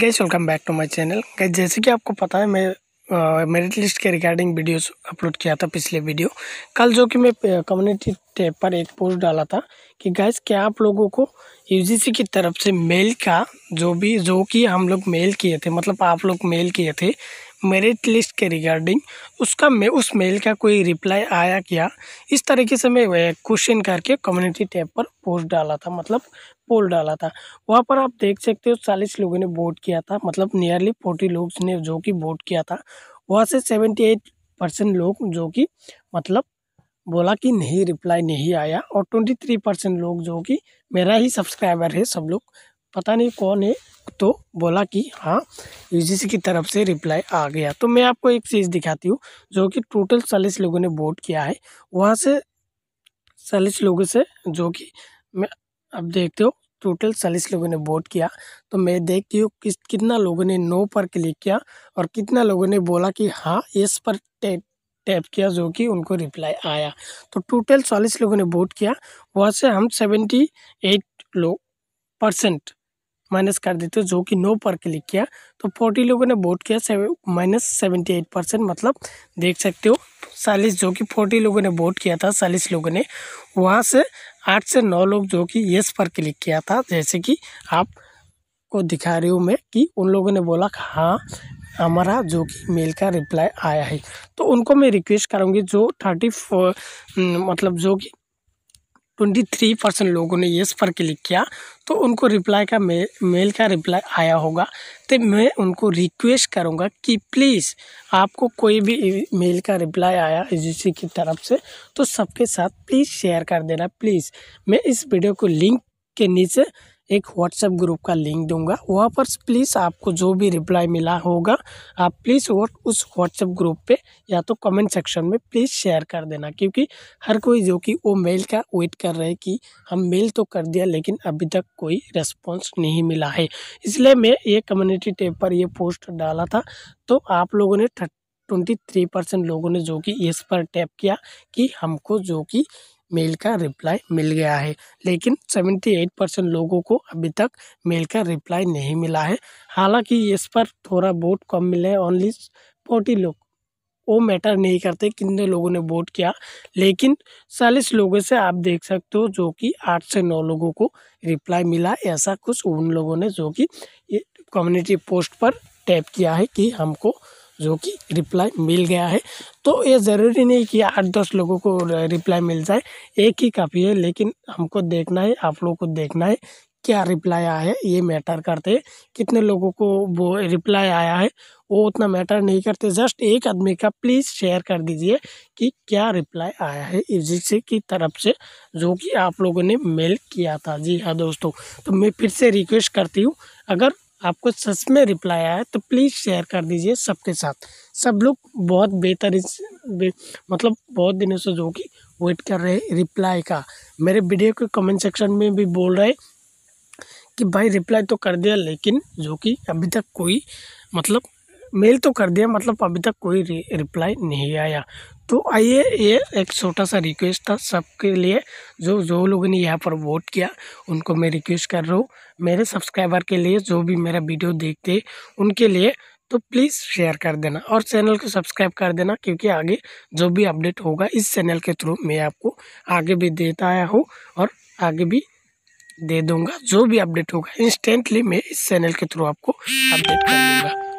gas welcome back to my channel guys जैसे कि आपको पता है मैं मेरिट लिस्ट के रिगार्डिंग वीडियोस अपलोड किया था पिछले वीडियो कल जो कि मैं कम्युनिटी टैब पर एक पोस्ट डाला था कि गैस क्या आप लोगों को यूजीसी की तरफ से मेल का जो भी जो कि हम लोग मेल किए थे मतलब आप लोग मेल किए थे मेरिट लिस्ट के रिगार्डिंग उसका मैं उस मेल का कोई रिप्लाई आया क्या इस तरीके से मैं क्वेश्चन करके कम्युनिटी टैब पर पोस्ट डाला था मतलब पोल डाला था वहाँ पर आप देख सकते हो चालीस लोगों ने वोट किया था मतलब नियरली फोर्टी लोग ने जो कि वोट किया था वहाँ से सेवेंटी एट परसेंट लोग जो कि मतलब बोला कि नहीं रिप्लाई नहीं आया और ट्वेंटी थ्री परसेंट लोग जो कि मेरा ही सब्सक्राइबर है सब लोग पता नहीं कौन है तो बोला कि हाँ यूजीसी की तरफ से रिप्लाई आ गया तो मैं आपको एक चीज़ दिखाती हूँ जो कि टोटल चालीस लोगों ने वोट किया है वहाँ से चालीस लोगों से जो कि मैं अब देखते हो टोटल चालीस लोगों ने वोट किया तो मैं देखती हूँ किस कितना लोगों ने नो पर क्लिक किया और कितना लोगों ने बोला कि हाँ इस पर टैप टैप किया जो कि उनको रिप्लाई आया तो टोटल चालीस लोगों ने वोट किया वहाँ से हम सेवेंटी एट लोग परसेंट माइनस कर देते हो जो कि नो पर क्लिक किया तो फोर्टी लोगों ने वोट किया माइनस सेवेंटी एट परसेंट मतलब देख सकते हो चालीस जो कि फोर्टी लोगों ने वोट किया था चालीस लोगों ने वहाँ से आठ से नौ लोग जो कि यस पर क्लिक किया था जैसे कि आप को दिखा रही हूँ मैं कि उन लोगों ने बोला हाँ हमारा जो कि मेल का रिप्लाई आया है तो उनको मैं रिक्वेस्ट करूँगी जो थर्टी हम्म, मतलब जो कि ट्वेंटी थ्री परसेंट लोगों ने येस पर क्लिक किया तो उनको रिप्लाई का मे मेल का रिप्लाई आया होगा तो मैं उनको रिक्वेस्ट करूँगा कि प्लीज़ आपको कोई भी मेल का रिप्लाई आया एजेंसी की तरफ से तो सबके साथ प्लीज़ शेयर कर देना प्लीज़ मैं इस वीडियो को लिंक के नीचे एक व्हाट्सएप ग्रुप का लिंक दूंगा वहाँ पर प्लीज़ आपको जो भी रिप्लाई मिला होगा आप प्लीज़ वो उस व्हाट्सएप ग्रुप पे या तो कमेंट सेक्शन में प्लीज़ शेयर कर देना क्योंकि हर कोई जो कि वो मेल का वेट कर रहे कि हम मेल तो कर दिया लेकिन अभी तक कोई रेस्पॉन्स नहीं मिला है इसलिए मैं ये कम्युनिटी टेप पर यह पोस्ट डाला था तो आप लोगों ने ट्वेंटी थ्री परसेंट लोगों ने जो कि इस पर टैप किया कि हमको जो कि मेल का रिप्लाई मिल गया है लेकिन सेवेंटी एट परसेंट लोगों को अभी तक मेल का रिप्लाई नहीं मिला है हालांकि इस पर थोड़ा वोट कम मिले हैं ओनली फोर्टी लोग वो मैटर नहीं करते कितने लोगों ने वोट किया लेकिन चालीस लोगों से आप देख सकते हो जो कि आठ से नौ लोगों को रिप्लाई मिला ऐसा कुछ उन लोगों ने जो कि कम्युनिटी पोस्ट पर टैप किया है कि हमको जो कि रिप्लाई मिल गया है तो ये ज़रूरी नहीं कि आठ दस लोगों को रिप्लाई मिल जाए एक ही काफ़ी है लेकिन हमको देखना है आप लोगों को देखना है क्या रिप्लाई आया है ये मैटर करते हैं कितने लोगों को वो रिप्लाई आया है वो उतना मैटर नहीं करते जस्ट एक आदमी का प्लीज़ शेयर कर दीजिए कि क्या रिप्लाई आया है जिससे की तरफ से जो कि आप लोगों ने मेल किया था जी हाँ दोस्तों तो मैं फिर से रिक्वेस्ट करती हूँ अगर आपको सच में रिप्लाई आया तो प्लीज़ शेयर कर दीजिए सबके साथ सब लोग बहुत बेहतर इस बे, मतलब बहुत दिनों से जो कि वेट कर रहे हैं रिप्लाई का मेरे वीडियो के कमेंट सेक्शन में भी बोल रहे कि भाई रिप्लाई तो कर दिया लेकिन जो कि अभी तक कोई मतलब मेल तो कर दिया मतलब अभी तक कोई रिप्लाई नहीं आया तो आइए ये एक छोटा सा रिक्वेस्ट था सबके लिए जो जो लोगों ने यहाँ पर वोट किया उनको मैं रिक्वेस्ट कर रहा हूँ मेरे सब्सक्राइबर के लिए जो भी मेरा वीडियो देखते उनके लिए तो प्लीज़ शेयर कर देना और चैनल को सब्सक्राइब कर देना क्योंकि आगे जो भी अपडेट होगा इस चैनल के थ्रू मैं आपको आगे भी देता आया हूँ और आगे भी दे दूंगा जो भी अपडेट होगा इंस्टेंटली मैं इस चैनल के थ्रू आपको अपडेट कर दूंगा